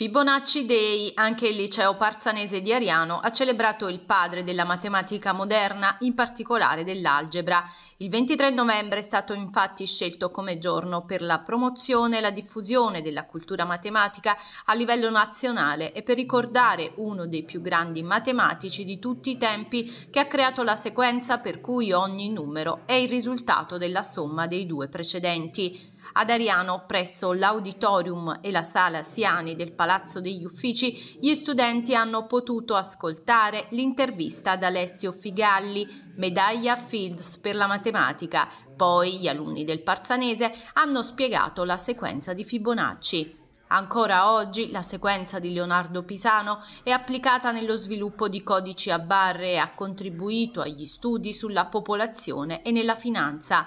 Fibonacci Day, anche il liceo parzanese di Ariano ha celebrato il padre della matematica moderna, in particolare dell'algebra. Il 23 novembre è stato infatti scelto come giorno per la promozione e la diffusione della cultura matematica a livello nazionale e per ricordare uno dei più grandi matematici di tutti i tempi che ha creato la sequenza per cui ogni numero è il risultato della somma dei due precedenti. Ad Ariano, presso l'auditorium e la sala Siani del Palazzo degli Uffici, gli studenti hanno potuto ascoltare l'intervista ad Alessio Figalli, medaglia Fields per la matematica. Poi gli alunni del Parzanese hanno spiegato la sequenza di Fibonacci. Ancora oggi la sequenza di Leonardo Pisano è applicata nello sviluppo di codici a barre e ha contribuito agli studi sulla popolazione e nella finanza.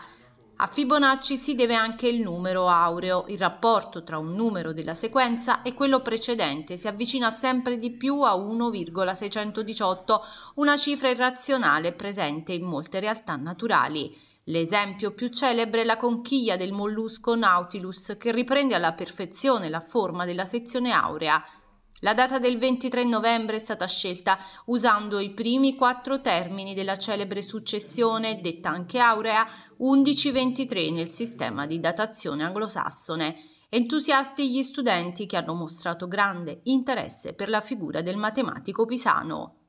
A Fibonacci si deve anche il numero aureo, il rapporto tra un numero della sequenza e quello precedente si avvicina sempre di più a 1,618, una cifra irrazionale presente in molte realtà naturali. L'esempio più celebre è la conchiglia del mollusco Nautilus che riprende alla perfezione la forma della sezione aurea la data del 23 novembre è stata scelta usando i primi quattro termini della celebre successione, detta anche aurea, 11-23 nel sistema di datazione anglosassone. Entusiasti gli studenti che hanno mostrato grande interesse per la figura del matematico pisano.